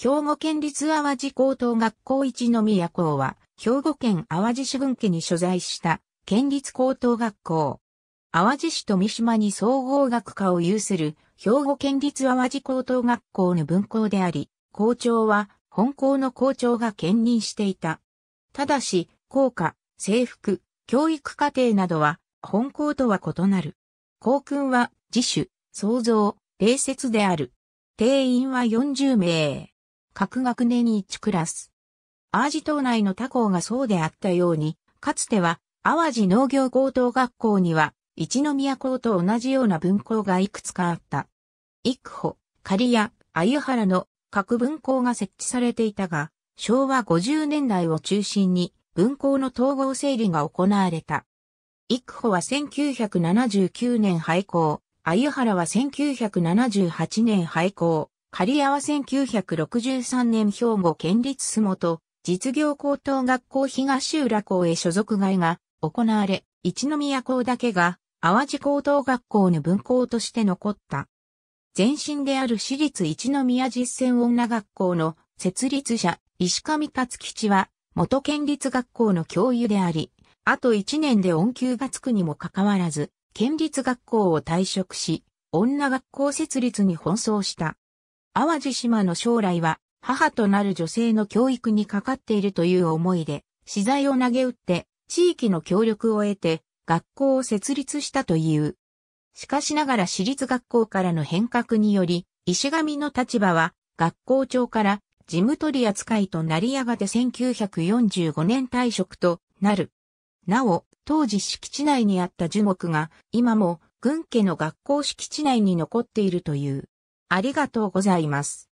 兵庫県立淡路高等学校一宮校は、兵庫県淡路市郡家に所在した県立高等学校。淡路市と三島に総合学科を有する兵庫県立淡路高等学校の分校であり、校長は本校の校長が兼任していた。ただし、校歌、制服、教育課程などは本校とは異なる。校訓は自主、創造、礼節である。定員は40名。各学年1クラス。淡路島内の他校がそうであったように、かつては淡路農業高等学校には、一宮校と同じような分校がいくつかあった。幾保、刈谷、鮎原の各分校が設置されていたが、昭和50年代を中心に分校の統合整理が行われた。幾保は1979年廃校、鮎原は1978年廃校、刈谷は1963年兵庫県立洲本実業高等学校東浦校へ所属外が行われ、一宮校だけが淡路高等学校の分校として残った。前身である私立一宮実践女学校の設立者石上達吉は元県立学校の教諭であり、あと1年で恩給がつくにもかかわらず、県立学校を退職し、女学校設立に奔走した。淡路島の将来は母となる女性の教育にかかっているという思いで、資材を投げ打って地域の協力を得て学校を設立したという。しかしながら私立学校からの変革により、石上の立場は学校長から事務取扱いとなりやがて1945年退職となる。なお、当時敷地内にあった樹木が今も軍家の学校敷地内に残っているという。ありがとうございます。